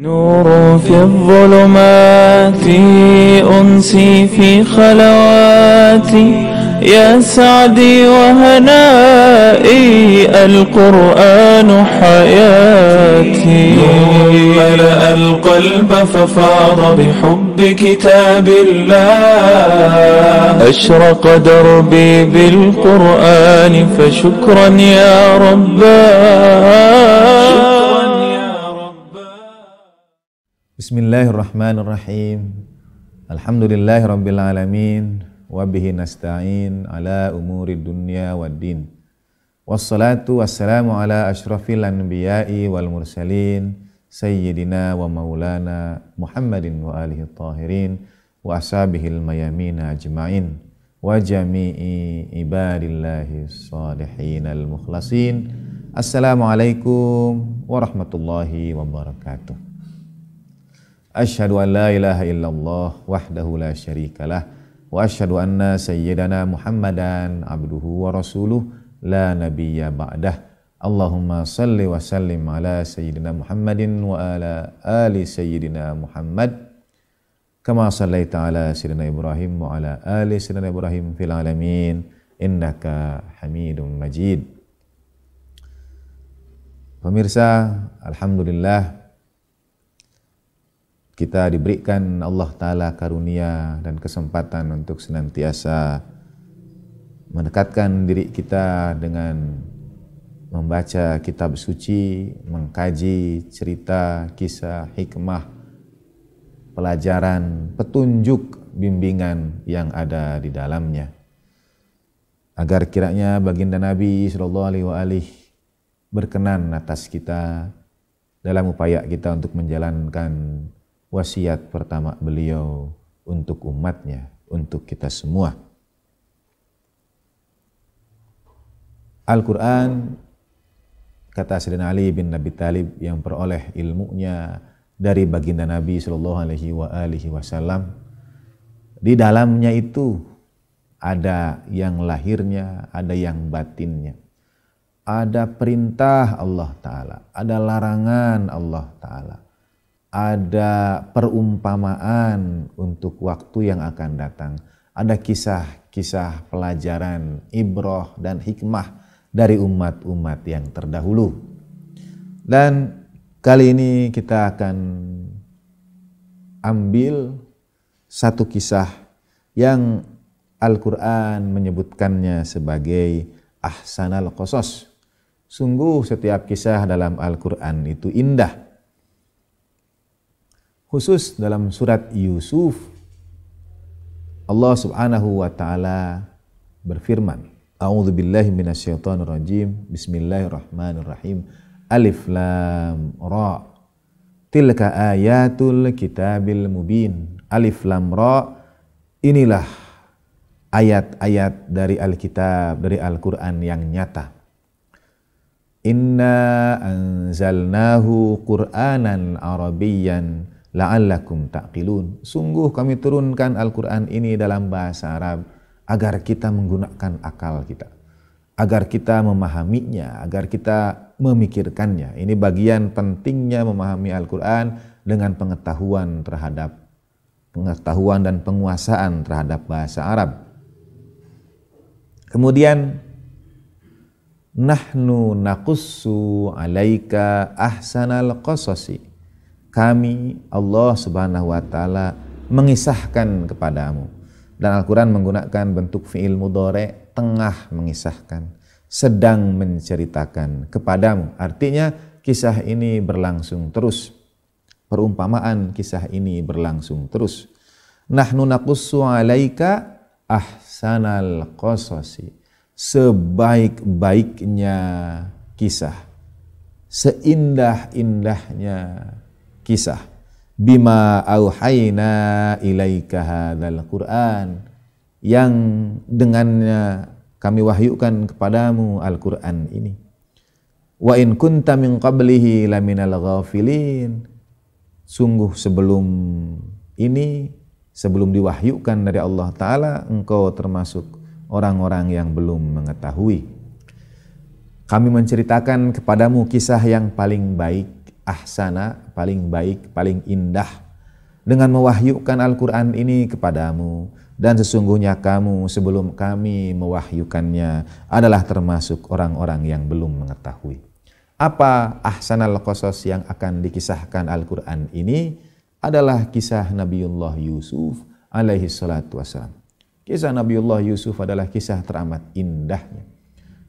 نور في الظلمات أنسي في خلواتي يا سعدي وهنائي القرآن حياتي ملأ القلب ففاض بحب كتاب الله أشرق دربي بالقرآن فشكرا يا رباه Bismillahirrahmanirrahim. Alhamdulillahirabbil alamin wa bihi nasta'in ala umuri dunya waddin. Wassalatu wassalamu ala asyrafil anbiya'i wal mursalin sayyidina wa maulana Muhammadin wa alihi tahirin wa ashabihil mayamina ajmain wa jami'i ibadillahi salihin al mukhlasin. Assalamualaikum warahmatullahi wabarakatuh. Asyhadu an la ilaha illallah wahdahu la syarikalah wa asyhadu anna sayyidana Muhammadan abduhu wa rasuluh la nabiyya ba'dah. Allahumma salli wa sallim ala sayyidina Muhammadin wa ala ali sayyidina Muhammad kama sallaita ala sayyidina Ibrahim wa ala ali sayyidina Ibrahim fil alamin innaka Hamidum Majid. Pemirsa, alhamdulillah kita diberikan Allah Ta'ala karunia dan kesempatan untuk senantiasa mendekatkan diri kita dengan membaca kitab suci, mengkaji cerita, kisah, hikmah, pelajaran, petunjuk, bimbingan yang ada di dalamnya. Agar kiranya baginda Nabi Shallallahu Alaihi berkenan atas kita dalam upaya kita untuk menjalankan wasiat pertama beliau untuk umatnya, untuk kita semua. Al-Quran, kata Sayyidina Ali bin Nabi Talib yang peroleh ilmunya dari baginda Nabi Shallallahu Alaihi Wasallam, di dalamnya itu ada yang lahirnya, ada yang batinnya. Ada perintah Allah Ta'ala, ada larangan Allah Ta'ala ada perumpamaan untuk waktu yang akan datang. Ada kisah-kisah pelajaran, ibroh, dan hikmah dari umat-umat yang terdahulu. Dan kali ini kita akan ambil satu kisah yang Al-Quran menyebutkannya sebagai ahsanal Qasas. Sungguh setiap kisah dalam Al-Quran itu indah khusus dalam surat Yusuf Allah Subhanahu wa taala berfirman A'udzu billahi minasyaitonir rajim Bismillahirrahmanirrahim Alif lam ra Tilka ayatul kitabil mubin Alif lam ra Inilah ayat-ayat dari Alkitab dari Al-Qur'an yang nyata Inna anzalnahu Qur'anan Arabiyyan la'allakum taqilun. Sungguh kami turunkan Al-Qur'an ini dalam bahasa Arab agar kita menggunakan akal kita, agar kita memahaminya, agar kita memikirkannya. Ini bagian pentingnya memahami Al-Qur'an dengan pengetahuan terhadap pengetahuan dan penguasaan terhadap bahasa Arab. Kemudian nahnu naqussu alaika ahsanal qasasi kami Allah Subhanahu wa taala mengisahkan kepadamu. Dan Al-Qur'an menggunakan bentuk fiil mudore tengah mengisahkan, sedang menceritakan kepadamu. Artinya kisah ini berlangsung terus. Perumpamaan kisah ini berlangsung terus. Nahnu naqussu 'alaika ahsanal qasasi. Sebaik-baiknya kisah. Seindah-indahnya kisah bima auhayna ilaika hadzal Qur'an yang dengannya kami wahyukan kepadamu Al-Qur'an ini. Wa in kunta min qablihi laminal ghafilin. Sungguh sebelum ini sebelum diwahyukan dari Allah taala engkau termasuk orang-orang yang belum mengetahui. Kami menceritakan kepadamu kisah yang paling baik ahsana paling baik paling indah dengan mewahyukan Al-Qur'an ini kepadamu dan sesungguhnya kamu sebelum kami mewahyukannya adalah termasuk orang-orang yang belum mengetahui apa ahsanal qasas yang akan dikisahkan Al-Qur'an ini adalah kisah Nabiullah Yusuf alaihi salatu wasalam kisah Nabiullah Yusuf adalah kisah teramat indahnya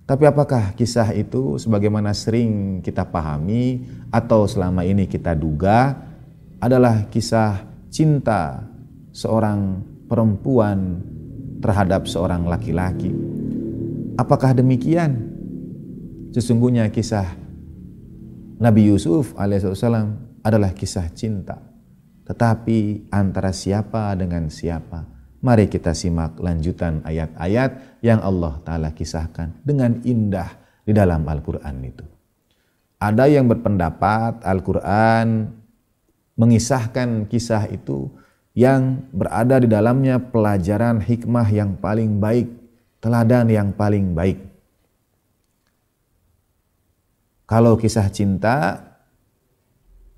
tapi apakah kisah itu sebagaimana sering kita pahami atau selama ini kita duga adalah kisah cinta seorang perempuan terhadap seorang laki-laki? Apakah demikian? Sesungguhnya kisah Nabi Yusuf alaihissalam adalah kisah cinta. Tetapi antara siapa dengan siapa? Mari kita simak lanjutan ayat-ayat yang Allah Ta'ala kisahkan dengan indah di dalam Al-Quran itu. Ada yang berpendapat Al-Quran mengisahkan kisah itu yang berada di dalamnya pelajaran hikmah yang paling baik, teladan yang paling baik. Kalau kisah cinta,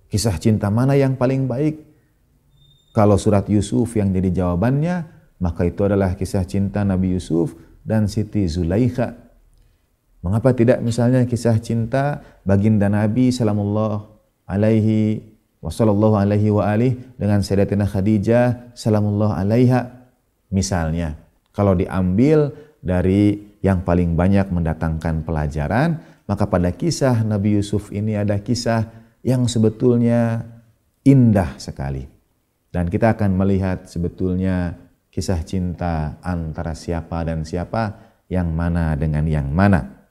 kisah cinta mana yang paling baik? Kalau surat Yusuf yang jadi jawabannya, maka itu adalah kisah cinta Nabi Yusuf dan Siti Zulaikha. Mengapa tidak misalnya kisah cinta baginda Nabi sallallahu alaihi wasallallahu alaihi wa alih dengan Sayyidatina Khadijah sallallahu alaiha misalnya. Kalau diambil dari yang paling banyak mendatangkan pelajaran, maka pada kisah Nabi Yusuf ini ada kisah yang sebetulnya indah sekali. Dan kita akan melihat sebetulnya kisah cinta antara siapa dan siapa, yang mana dengan yang mana.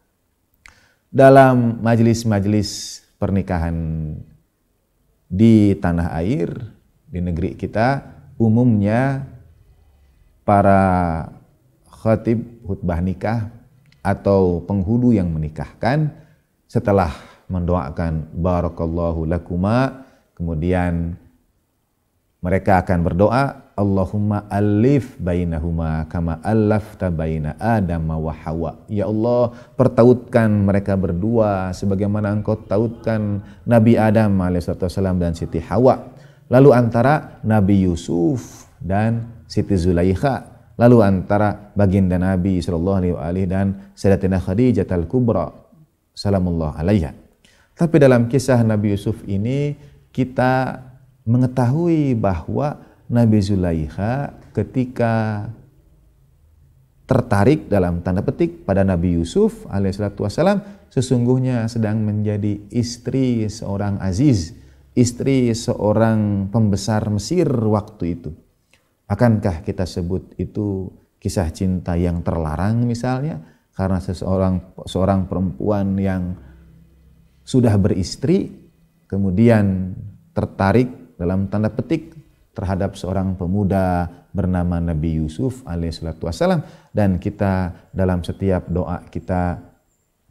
Dalam majelis-majelis pernikahan di tanah air, di negeri kita, umumnya para khatib khutbah nikah atau penghulu yang menikahkan setelah mendoakan barakallahu lakuma kemudian mereka akan berdoa Allahumma alif bainahuma kama alafta baina Adam wa Hawa. Ya Allah, pertautkan mereka berdua sebagaimana engkau tautkan Nabi Adam alaihissalam dan Siti Hawa. Lalu antara Nabi Yusuf dan Siti Zulaikha. Lalu antara baginda Nabi Shallallahu Alaihi dan Sayyidatina Khadijah Al Kubra, salamullah alaiha. Tapi dalam kisah Nabi Yusuf ini kita mengetahui bahwa Nabi Zulaikha ketika tertarik dalam tanda petik pada Nabi Yusuf alaihissalatu wassalam sesungguhnya sedang menjadi istri seorang aziz, istri seorang pembesar Mesir waktu itu. Akankah kita sebut itu kisah cinta yang terlarang misalnya karena seseorang seorang perempuan yang sudah beristri kemudian tertarik dalam tanda petik terhadap seorang pemuda bernama Nabi Yusuf alaihissalam dan kita dalam setiap doa kita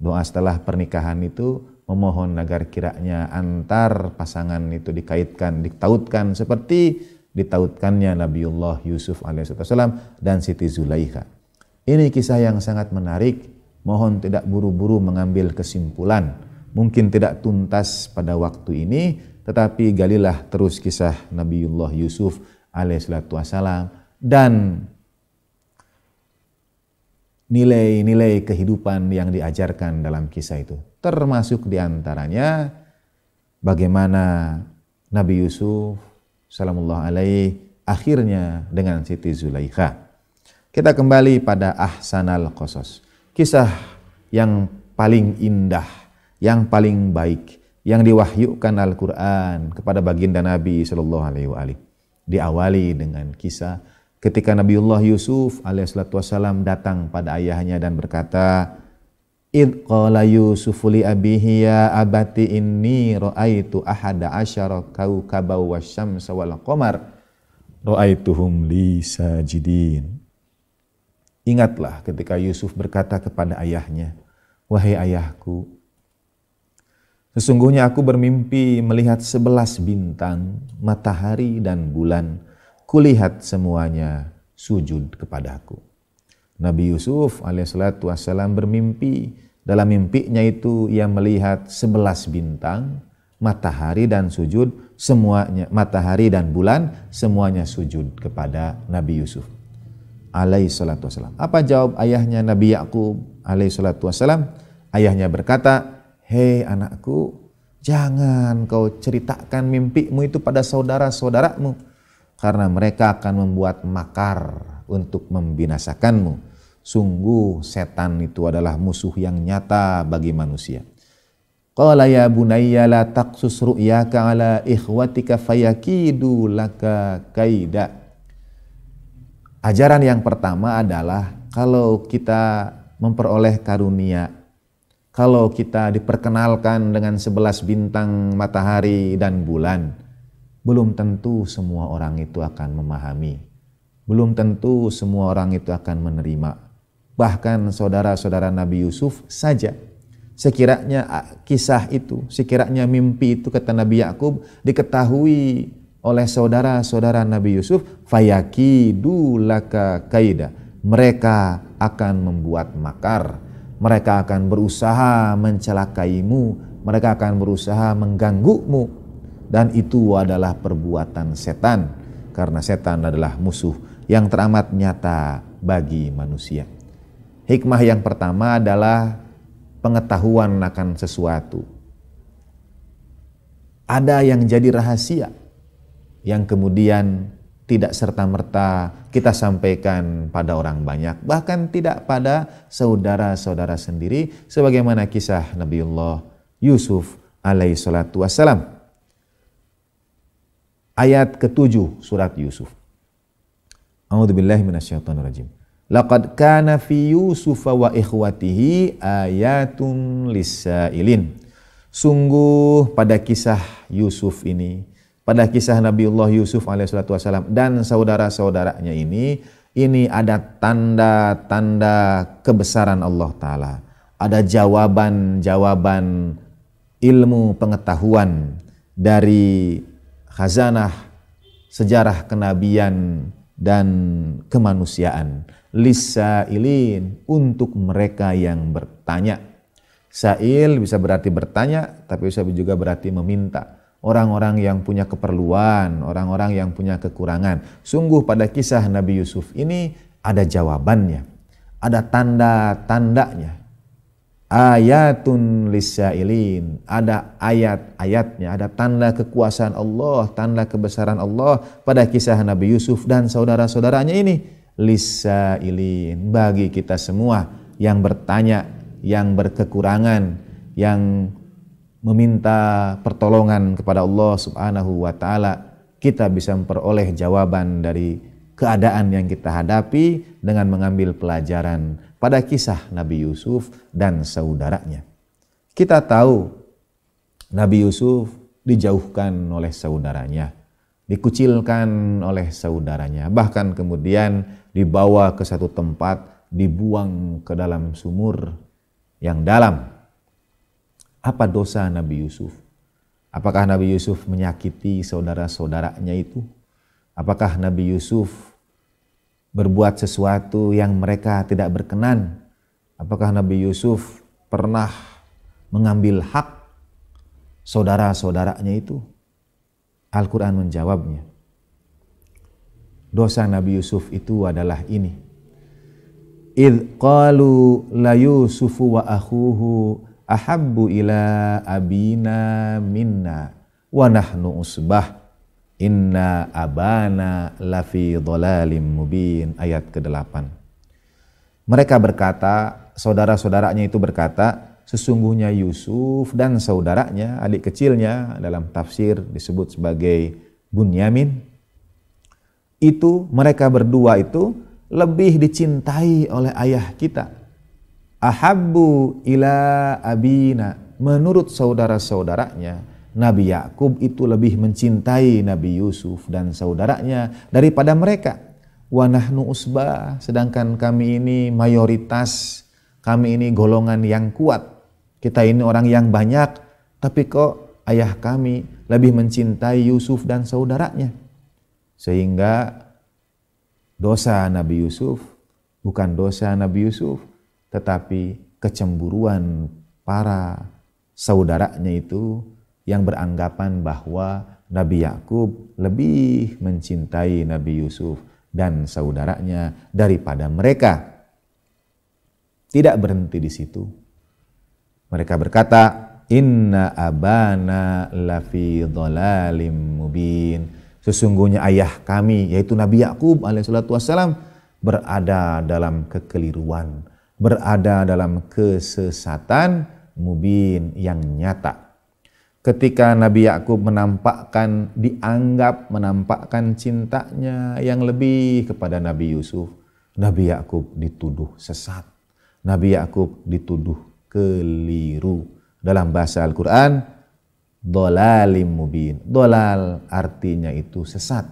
doa setelah pernikahan itu memohon agar kiranya antar pasangan itu dikaitkan ditautkan seperti ditautkannya Nabiullah Yusuf alaihissalam dan Siti Zulaikha ini kisah yang sangat menarik mohon tidak buru-buru mengambil kesimpulan mungkin tidak tuntas pada waktu ini tetapi galilah terus kisah Nabiullah Yusuf alaihissalatu wassalam dan nilai-nilai kehidupan yang diajarkan dalam kisah itu. Termasuk diantaranya bagaimana Nabi Yusuf salamullah alaih akhirnya dengan Siti Zulaikha. Kita kembali pada Ahsanal Qasas. Kisah yang paling indah, yang paling baik, yang diwahyukan Al-Quran kepada baginda Nabi Shallallahu Alaihi Wasallam diawali dengan kisah ketika Nabiullah Yusuf alaihissalatu wassalam datang pada ayahnya dan berkata Id qala Yusufu li abihi ya abati inni ra'aitu ahada asyara kawkaba wasyamsa wal qamar ra'aituhum li sajidin Ingatlah ketika Yusuf berkata kepada ayahnya, "Wahai ayahku, Sesungguhnya aku bermimpi melihat sebelas bintang, matahari dan bulan. Kulihat semuanya sujud kepadaku. Nabi Yusuf alaihissalatu bermimpi. Dalam mimpinya itu ia melihat sebelas bintang, matahari dan sujud semuanya matahari dan bulan semuanya sujud kepada Nabi Yusuf alaihi salatu Apa jawab ayahnya Nabi Yakub alaihi salatu Ayahnya berkata, Hei anakku, jangan kau ceritakan mimpimu itu pada saudara-saudaramu karena mereka akan membuat makar untuk membinasakanmu. Sungguh setan itu adalah musuh yang nyata bagi manusia. Qala ya bunayya la taqsus ru'yaka ala ikhwatika fayakidu laka kaida. Ajaran yang pertama adalah kalau kita memperoleh karunia kalau kita diperkenalkan dengan sebelas bintang matahari dan bulan, belum tentu semua orang itu akan memahami. Belum tentu semua orang itu akan menerima. Bahkan saudara-saudara Nabi Yusuf saja. Sekiranya kisah itu, sekiranya mimpi itu kata Nabi Yakub diketahui oleh saudara-saudara Nabi Yusuf, fayaki dulaka kaida. Mereka akan membuat makar mereka akan berusaha mencelakaimu, mereka akan berusaha mengganggumu, dan itu adalah perbuatan setan, karena setan adalah musuh yang teramat nyata bagi manusia. Hikmah yang pertama adalah pengetahuan akan sesuatu. Ada yang jadi rahasia, yang kemudian tidak serta-merta kita sampaikan pada orang banyak, bahkan tidak pada saudara-saudara sendiri, sebagaimana kisah Nabiullah Yusuf alaihi salatu wassalam. Ayat ketujuh surat Yusuf. A'udzubillahi minasyaitonirrajim. Laqad kana fi Yusuf wa ikhwatihi ayatun lisailin. Sungguh pada kisah Yusuf ini pada kisah Nabi Allah Yusuf alaihissalam dan saudara-saudaranya ini ini ada tanda-tanda kebesaran Allah Ta'ala. Ada jawaban-jawaban ilmu pengetahuan dari khazanah sejarah kenabian dan kemanusiaan. Lisa ilin untuk mereka yang bertanya. Sa'il bisa berarti bertanya, tapi bisa juga berarti meminta orang-orang yang punya keperluan, orang-orang yang punya kekurangan. Sungguh pada kisah Nabi Yusuf ini ada jawabannya, ada tanda-tandanya. Ayatun lisailin, ada ayat-ayatnya, ada tanda kekuasaan Allah, tanda kebesaran Allah pada kisah Nabi Yusuf dan saudara-saudaranya ini. Lisailin, bagi kita semua yang bertanya, yang berkekurangan, yang meminta pertolongan kepada Allah Subhanahu wa taala, kita bisa memperoleh jawaban dari keadaan yang kita hadapi dengan mengambil pelajaran pada kisah Nabi Yusuf dan saudaranya. Kita tahu Nabi Yusuf dijauhkan oleh saudaranya, dikucilkan oleh saudaranya, bahkan kemudian dibawa ke satu tempat, dibuang ke dalam sumur yang dalam apa dosa Nabi Yusuf? Apakah Nabi Yusuf menyakiti saudara-saudaranya itu? Apakah Nabi Yusuf berbuat sesuatu yang mereka tidak berkenan? Apakah Nabi Yusuf pernah mengambil hak saudara-saudaranya itu? Al-Quran menjawabnya. Dosa Nabi Yusuf itu adalah ini. Idh qalu la Yusufu wa akhuhu ahabbu ila abina minna wa nahnu usbah inna abana lafi dholalim mubin ayat ke-8 mereka berkata saudara-saudaranya itu berkata sesungguhnya Yusuf dan saudaranya adik kecilnya dalam tafsir disebut sebagai Bunyamin itu mereka berdua itu lebih dicintai oleh ayah kita ahabbu ila abina menurut saudara-saudaranya Nabi Yakub itu lebih mencintai Nabi Yusuf dan saudaranya daripada mereka wa nahnu usbah sedangkan kami ini mayoritas kami ini golongan yang kuat kita ini orang yang banyak tapi kok ayah kami lebih mencintai Yusuf dan saudaranya sehingga dosa Nabi Yusuf bukan dosa Nabi Yusuf tetapi kecemburuan para saudaranya itu yang beranggapan bahwa Nabi Yakub lebih mencintai Nabi Yusuf dan saudaranya daripada mereka. Tidak berhenti di situ. Mereka berkata, "Inna abana lafi dhalalim mubin." Sesungguhnya ayah kami yaitu Nabi Yakub alaihissalatu wassalam berada dalam kekeliruan berada dalam kesesatan mubin yang nyata. Ketika Nabi Yakub menampakkan dianggap menampakkan cintanya yang lebih kepada Nabi Yusuf, Nabi Yakub dituduh sesat. Nabi Yakub dituduh keliru. Dalam bahasa Al-Qur'an dolalim mubin. Dolal artinya itu sesat.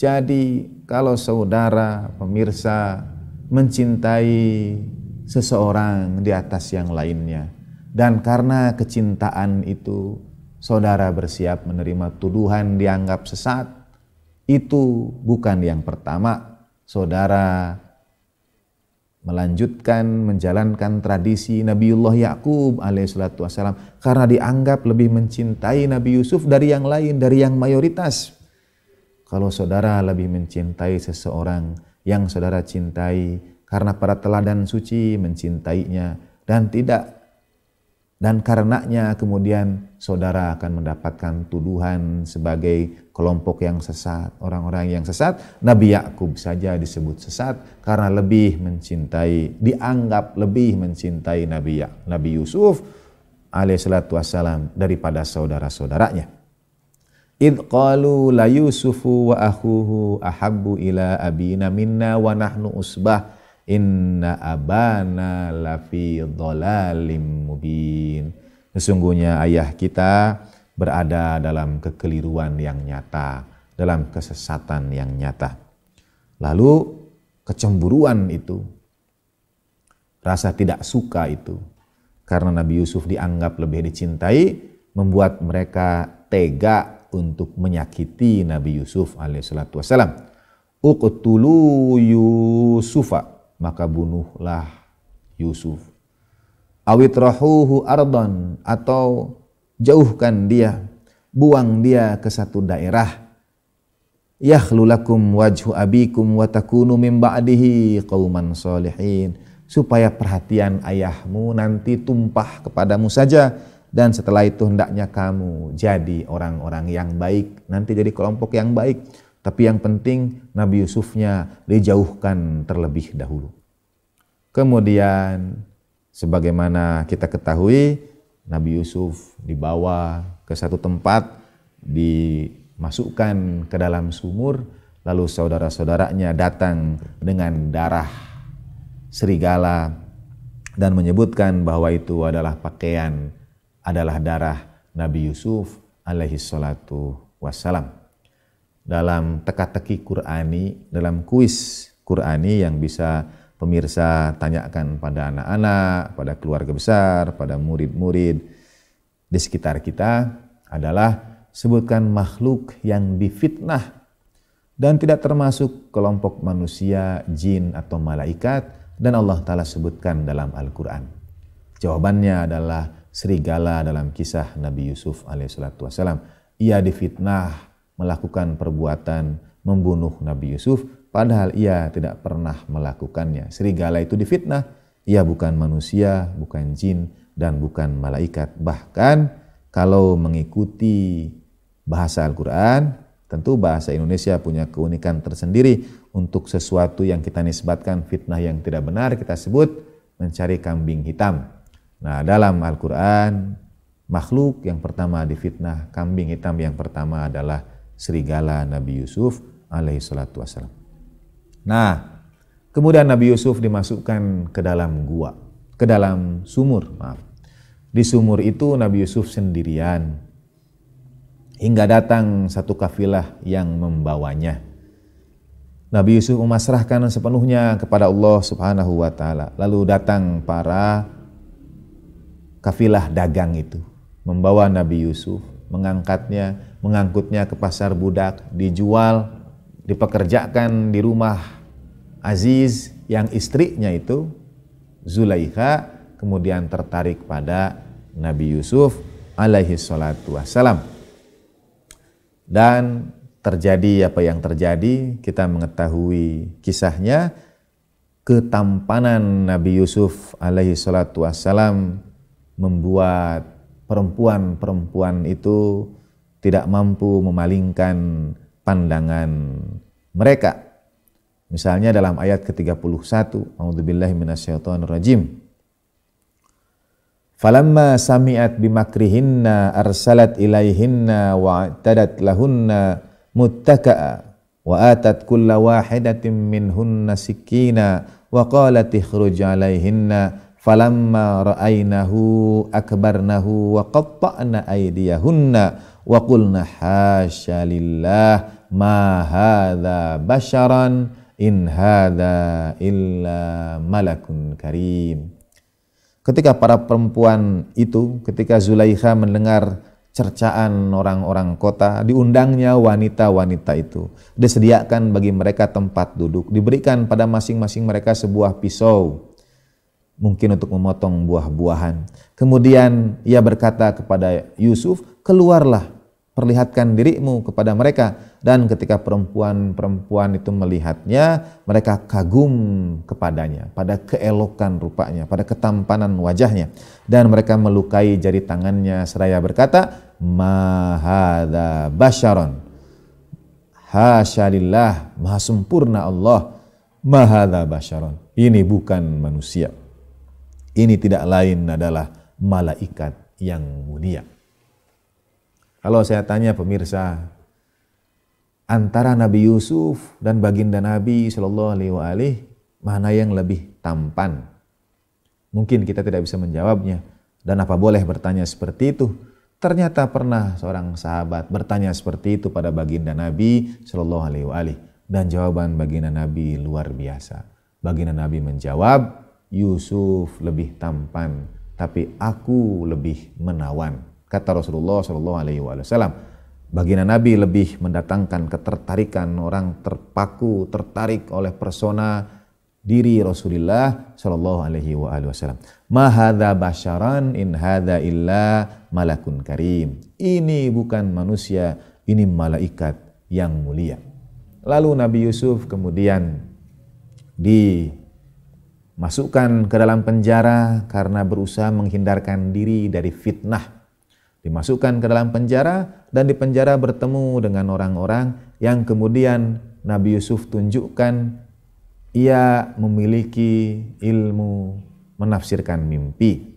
Jadi kalau saudara pemirsa mencintai seseorang di atas yang lainnya. Dan karena kecintaan itu, saudara bersiap menerima tuduhan dianggap sesat. Itu bukan yang pertama, saudara melanjutkan menjalankan tradisi Nabiullah Yakub alaihissalatu wassalam karena dianggap lebih mencintai Nabi Yusuf dari yang lain dari yang mayoritas kalau saudara lebih mencintai seseorang yang saudara cintai karena para teladan suci mencintainya dan tidak dan karenanya kemudian saudara akan mendapatkan tuduhan sebagai kelompok yang sesat, orang-orang yang sesat. Nabi Yakub saja disebut sesat karena lebih mencintai, dianggap lebih mencintai Nabi ya, Nabi Yusuf alaihissalatu wassalam daripada saudara-saudaranya. Id qalu la Yusufu wa akhuhu ahabbu ila abina minna wa nahnu usbah Inna abana lafi dhalalim mubin. Sesungguhnya ayah kita berada dalam kekeliruan yang nyata, dalam kesesatan yang nyata. Lalu kecemburuan itu, rasa tidak suka itu, karena Nabi Yusuf dianggap lebih dicintai, membuat mereka tega untuk menyakiti Nabi Yusuf alaihissalatu wassalam. Uqtulu Yusufa maka bunuhlah Yusuf. Awit rahuhu ardon atau jauhkan dia, buang dia ke satu daerah. Yakhlulakum wajhu abikum watakunu min ba'dihi qawman salihin supaya perhatian ayahmu nanti tumpah kepadamu saja dan setelah itu hendaknya kamu jadi orang-orang yang baik nanti jadi kelompok yang baik tapi yang penting Nabi Yusufnya dijauhkan terlebih dahulu. Kemudian sebagaimana kita ketahui Nabi Yusuf dibawa ke satu tempat dimasukkan ke dalam sumur lalu saudara-saudaranya datang dengan darah serigala dan menyebutkan bahwa itu adalah pakaian adalah darah Nabi Yusuf alaihi salatu wassalam dalam teka-teki Qur'ani, dalam kuis Qur'ani yang bisa pemirsa tanyakan pada anak-anak, pada keluarga besar, pada murid-murid di sekitar kita adalah sebutkan makhluk yang difitnah dan tidak termasuk kelompok manusia, jin atau malaikat dan Allah Ta'ala sebutkan dalam Al-Quran. Jawabannya adalah serigala dalam kisah Nabi Yusuf alaihissalatu wassalam. Ia difitnah melakukan perbuatan membunuh Nabi Yusuf padahal ia tidak pernah melakukannya. Serigala itu difitnah, ia bukan manusia, bukan jin dan bukan malaikat. Bahkan kalau mengikuti bahasa Al-Qur'an, tentu bahasa Indonesia punya keunikan tersendiri untuk sesuatu yang kita nisbatkan fitnah yang tidak benar kita sebut mencari kambing hitam. Nah, dalam Al-Qur'an makhluk yang pertama difitnah kambing hitam yang pertama adalah serigala Nabi Yusuf alaihi salatu wassalam. Nah, kemudian Nabi Yusuf dimasukkan ke dalam gua, ke dalam sumur, maaf. Di sumur itu Nabi Yusuf sendirian hingga datang satu kafilah yang membawanya. Nabi Yusuf memasrahkan sepenuhnya kepada Allah Subhanahu wa taala. Lalu datang para kafilah dagang itu membawa Nabi Yusuf, mengangkatnya mengangkutnya ke pasar budak, dijual, dipekerjakan di rumah Aziz yang istrinya itu Zulaikha kemudian tertarik pada Nabi Yusuf alaihi salatu wassalam. Dan terjadi apa yang terjadi, kita mengetahui kisahnya ketampanan Nabi Yusuf alaihi salatu wassalam membuat perempuan-perempuan itu tidak mampu memalingkan pandangan mereka. Misalnya dalam ayat ke-31, A'udzubillahi minasyaitonirrajim. Falamma sami'at bimakrihinna arsalat ilaihinna wa tadat lahunna muttaka'a wa atat kulla wahidatin minhunna sikina wa qalat ikhruj alaihinna falamma ra'ainahu akbarnahu wa qatta'na aydiyahunna wa qulna hasya lillah ma hadza basharan in hadza illa malakun karim. Ketika para perempuan itu, ketika Zulaikha mendengar cercaan orang-orang kota, diundangnya wanita-wanita itu. Disediakan bagi mereka tempat duduk, diberikan pada masing-masing mereka sebuah pisau, mungkin untuk memotong buah-buahan. Kemudian ia berkata kepada Yusuf, keluarlah perlihatkan dirimu kepada mereka dan ketika perempuan-perempuan itu melihatnya mereka kagum kepadanya pada keelokan rupanya pada ketampanan wajahnya dan mereka melukai jari tangannya seraya berkata mahada basyaron hasyalillah maha sempurna Allah mahada basyaron ini bukan manusia ini tidak lain adalah malaikat yang mulia kalau saya tanya pemirsa, antara Nabi Yusuf dan baginda Nabi Shallallahu Alaihi Wasallam mana yang lebih tampan? Mungkin kita tidak bisa menjawabnya. Dan apa boleh bertanya seperti itu? Ternyata pernah seorang sahabat bertanya seperti itu pada baginda Nabi Shallallahu Alaihi Wasallam dan jawaban baginda Nabi luar biasa. Baginda Nabi menjawab, Yusuf lebih tampan, tapi aku lebih menawan kata Rasulullah Shallallahu Alaihi Wasallam. Baginda Nabi lebih mendatangkan ketertarikan orang terpaku tertarik oleh persona diri Rasulullah Shallallahu Alaihi Wasallam. Mahada basharan in hada illa malakun karim. Ini bukan manusia, ini malaikat yang mulia. Lalu Nabi Yusuf kemudian dimasukkan ke dalam penjara karena berusaha menghindarkan diri dari fitnah dimasukkan ke dalam penjara dan di penjara bertemu dengan orang-orang yang kemudian Nabi Yusuf tunjukkan ia memiliki ilmu menafsirkan mimpi.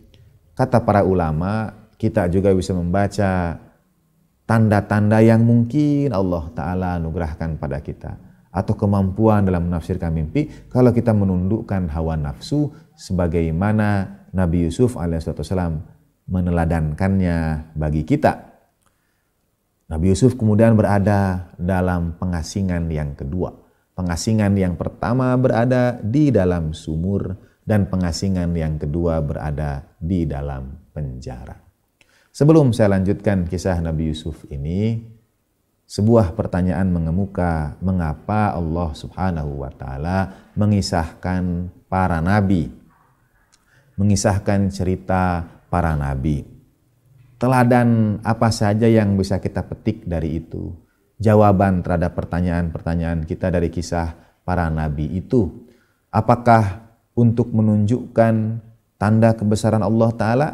Kata para ulama, kita juga bisa membaca tanda-tanda yang mungkin Allah Ta'ala anugerahkan pada kita atau kemampuan dalam menafsirkan mimpi kalau kita menundukkan hawa nafsu sebagaimana Nabi Yusuf alaihissalam meneladankannya bagi kita. Nabi Yusuf kemudian berada dalam pengasingan yang kedua. Pengasingan yang pertama berada di dalam sumur dan pengasingan yang kedua berada di dalam penjara. Sebelum saya lanjutkan kisah Nabi Yusuf ini, sebuah pertanyaan mengemuka, mengapa Allah Subhanahu wa taala mengisahkan para nabi? Mengisahkan cerita para nabi. Teladan apa saja yang bisa kita petik dari itu? Jawaban terhadap pertanyaan-pertanyaan kita dari kisah para nabi itu. Apakah untuk menunjukkan tanda kebesaran Allah Ta'ala?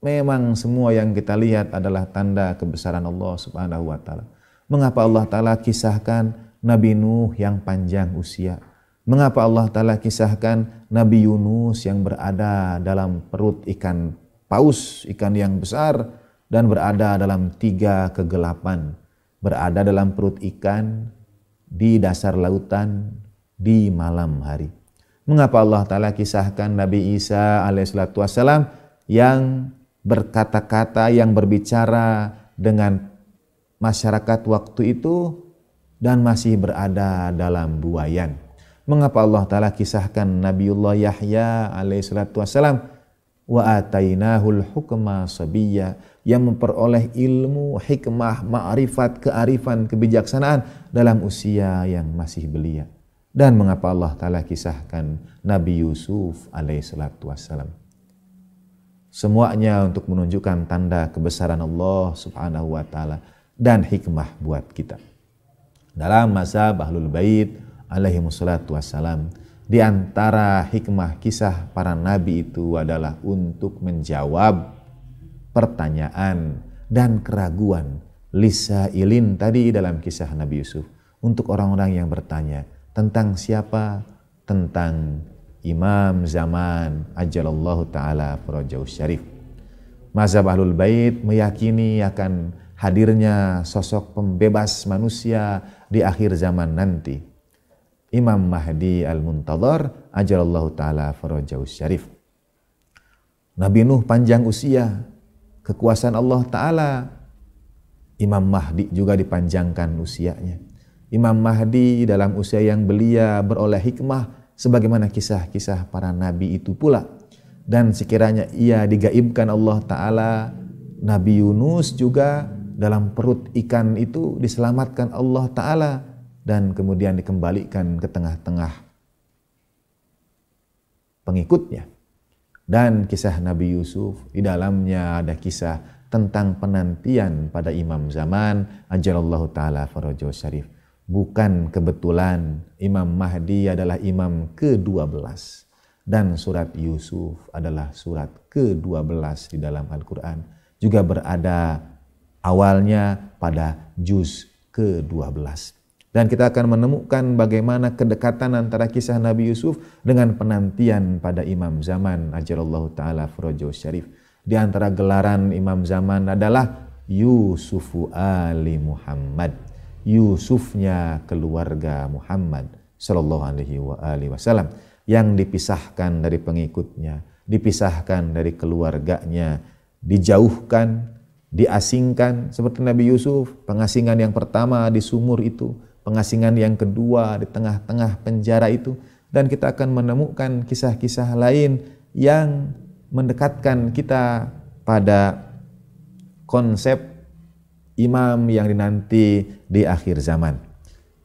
Memang semua yang kita lihat adalah tanda kebesaran Allah Subhanahu wa Ta'ala. Mengapa Allah Ta'ala kisahkan Nabi Nuh yang panjang usia? Mengapa Allah Ta'ala kisahkan Nabi Yunus yang berada dalam perut ikan paus, ikan yang besar, dan berada dalam tiga kegelapan. Berada dalam perut ikan, di dasar lautan, di malam hari. Mengapa Allah Ta'ala kisahkan Nabi Isa alaihissalatu wassalam yang berkata-kata, yang berbicara dengan masyarakat waktu itu dan masih berada dalam buayan. Mengapa Allah Ta'ala kisahkan Nabiullah Yahya alaihissalatu wassalam wa atainahul hukma sabiyya yang memperoleh ilmu, hikmah, ma'rifat, kearifan, kebijaksanaan dalam usia yang masih belia. Dan mengapa Allah Ta'ala kisahkan Nabi Yusuf alaihissalatu wassalam. Semuanya untuk menunjukkan tanda kebesaran Allah subhanahu wa ta'ala dan hikmah buat kita. Dalam masa Bahlul Bait alaihi wassalam, di antara hikmah kisah para nabi itu adalah untuk menjawab pertanyaan dan keraguan Lisa Ilin tadi dalam kisah Nabi Yusuf untuk orang-orang yang bertanya tentang siapa, tentang imam zaman ajalallahu taala Perajaus Syarif. Mazhab Ahlul Bait meyakini akan hadirnya sosok pembebas manusia di akhir zaman nanti Imam Mahdi Al-Muntadhar ajarallahu taala farajahu syarif. Nabi Nuh panjang usia, kekuasaan Allah taala. Imam Mahdi juga dipanjangkan usianya. Imam Mahdi dalam usia yang belia beroleh hikmah sebagaimana kisah-kisah para nabi itu pula. Dan sekiranya ia digaibkan Allah taala, Nabi Yunus juga dalam perut ikan itu diselamatkan Allah taala dan kemudian dikembalikan ke tengah-tengah pengikutnya. Dan kisah Nabi Yusuf di dalamnya ada kisah tentang penantian pada imam zaman ajalallahu taala farajo syarif. Bukan kebetulan Imam Mahdi adalah imam ke-12 dan surat Yusuf adalah surat ke-12 di dalam Al-Qur'an juga berada awalnya pada juz ke-12. Dan kita akan menemukan bagaimana kedekatan antara kisah Nabi Yusuf dengan penantian pada imam zaman. Ajarallahu ta'ala furojo syarif. Di antara gelaran imam zaman adalah Yusufu Ali Muhammad. Yusufnya keluarga Muhammad Sallallahu alaihi wa alihi wasallam yang dipisahkan dari pengikutnya, dipisahkan dari keluarganya, dijauhkan, diasingkan seperti Nabi Yusuf, pengasingan yang pertama di sumur itu, pengasingan yang kedua di tengah-tengah penjara itu dan kita akan menemukan kisah-kisah lain yang mendekatkan kita pada konsep imam yang dinanti di akhir zaman.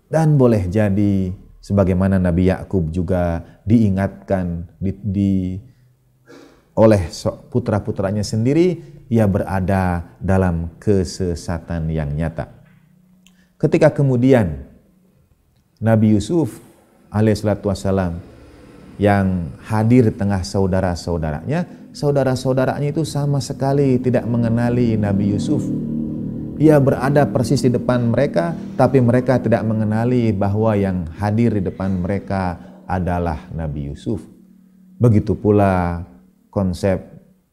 Dan boleh jadi sebagaimana Nabi Yakub juga diingatkan di, di oleh putra-putranya sendiri ia berada dalam kesesatan yang nyata. Ketika kemudian Nabi Yusuf alaihissalatu wassalam yang hadir tengah saudara-saudaranya, saudara-saudaranya itu sama sekali tidak mengenali Nabi Yusuf. Ia berada persis di depan mereka, tapi mereka tidak mengenali bahwa yang hadir di depan mereka adalah Nabi Yusuf. Begitu pula konsep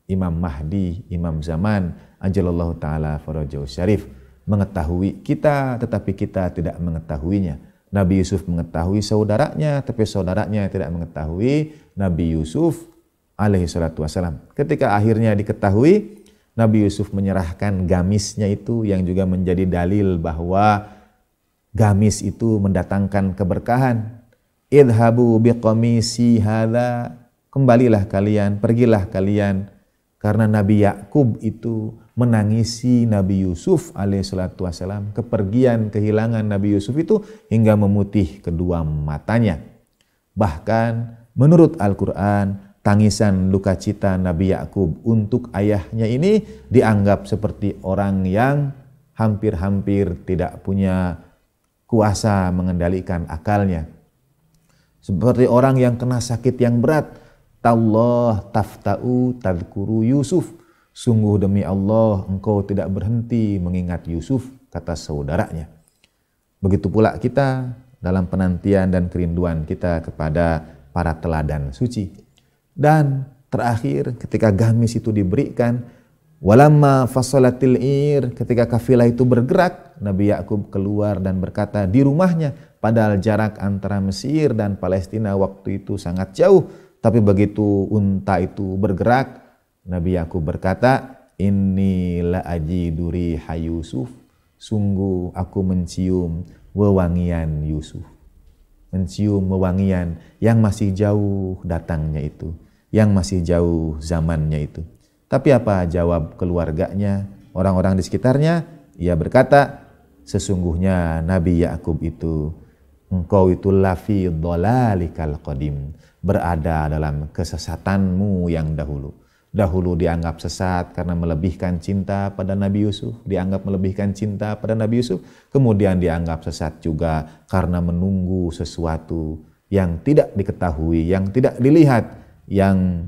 Imam Mahdi, Imam Zaman, Anjalallahu Ta'ala Farajau Syarif mengetahui kita, tetapi kita tidak mengetahuinya. Nabi Yusuf mengetahui saudaranya, tapi saudaranya tidak mengetahui Nabi Yusuf alaihi salatu wasalam. Ketika akhirnya diketahui, Nabi Yusuf menyerahkan gamisnya itu yang juga menjadi dalil bahwa gamis itu mendatangkan keberkahan. Idhabu biqamisi hadza. Kembalilah kalian, pergilah kalian karena Nabi Yakub itu menangisi Nabi Yusuf alaihissalam Kepergian, kehilangan Nabi Yusuf itu hingga memutih kedua matanya. Bahkan menurut Al-Quran, tangisan luka cita Nabi Yakub untuk ayahnya ini dianggap seperti orang yang hampir-hampir tidak punya kuasa mengendalikan akalnya. Seperti orang yang kena sakit yang berat, Tallah tafta'u tadkuru Yusuf Sungguh demi Allah, engkau tidak berhenti mengingat Yusuf, kata saudaranya. Begitu pula kita dalam penantian dan kerinduan kita kepada para teladan suci. Dan terakhir ketika gamis itu diberikan, walamma fasolatil ir, ketika kafilah itu bergerak, Nabi Yakub keluar dan berkata di rumahnya, padahal jarak antara Mesir dan Palestina waktu itu sangat jauh, tapi begitu unta itu bergerak, Nabi Yakub berkata, "Inni la duri Yusuf." Sungguh aku mencium wewangian Yusuf. Mencium wewangian yang masih jauh datangnya itu, yang masih jauh zamannya itu. Tapi apa jawab keluarganya, orang-orang di sekitarnya? Ia berkata, "Sesungguhnya Nabi Yakub itu engkau itu lafi dolalikal qadim berada dalam kesesatanmu yang dahulu dahulu dianggap sesat karena melebihkan cinta pada Nabi Yusuf, dianggap melebihkan cinta pada Nabi Yusuf, kemudian dianggap sesat juga karena menunggu sesuatu yang tidak diketahui, yang tidak dilihat, yang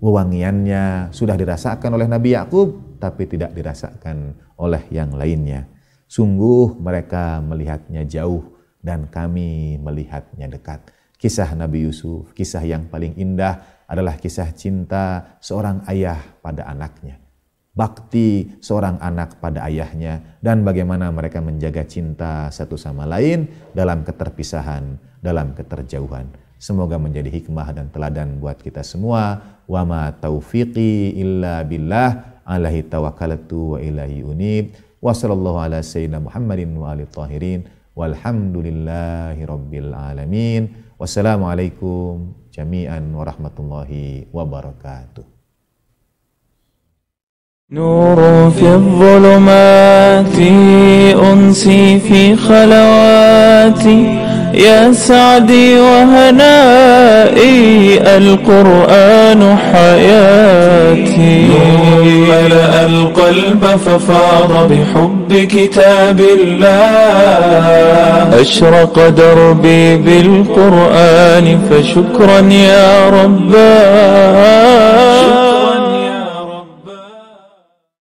wewangiannya sudah dirasakan oleh Nabi Yakub tapi tidak dirasakan oleh yang lainnya. Sungguh mereka melihatnya jauh dan kami melihatnya dekat. Kisah Nabi Yusuf, kisah yang paling indah adalah kisah cinta seorang ayah pada anaknya. Bakti seorang anak pada ayahnya dan bagaimana mereka menjaga cinta satu sama lain dalam keterpisahan, dalam keterjauhan. Semoga menjadi hikmah dan teladan buat kita semua. Wa ma taufiqi illa billah alaihi tawakkaltu wa ilahi unib. Wa sallallahu ala sayyidina Muhammadin wa alihi tahirin. Walhamdulillahi rabbil alamin. Wassalamualaikum jami'an warahmatullahi wabarakatuh. نور في الظلمات أنسي في خلواتي يا سعدي وهنائي القرآن حياتي ملأ القلب ففاض بحب كتاب الله أشرق دربي بالقرآن فشكرا يا رباه